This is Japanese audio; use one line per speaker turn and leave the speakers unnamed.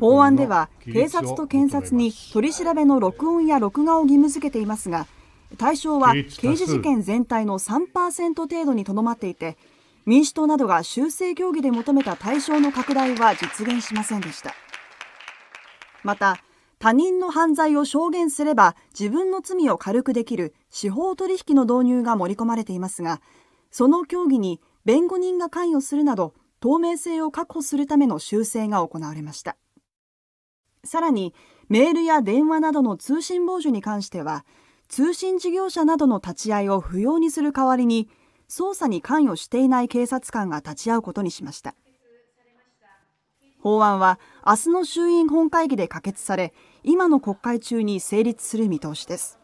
法案では警察と検察に
取り調べの録音や録画を義務付けていますが対象は刑事事件全体の3%程度にとどまっていて民主党などが修正協議で求めた対象の拡大は実現しませんでしたまた他人の犯罪を証言すれば自分の罪を軽くできる司法取引の導入が盛り込まれていますがその協議に弁護人が関与するなど透明性を確保するための修正が行われましたさらにメールや電話などの通信傍受に関しては通信事業者などの立ち会いを不要にする代わりに捜査に関与していない警察官が立ち会うことにしました法案は明日の衆院本会議で可決され今の国会中に成立する見通しです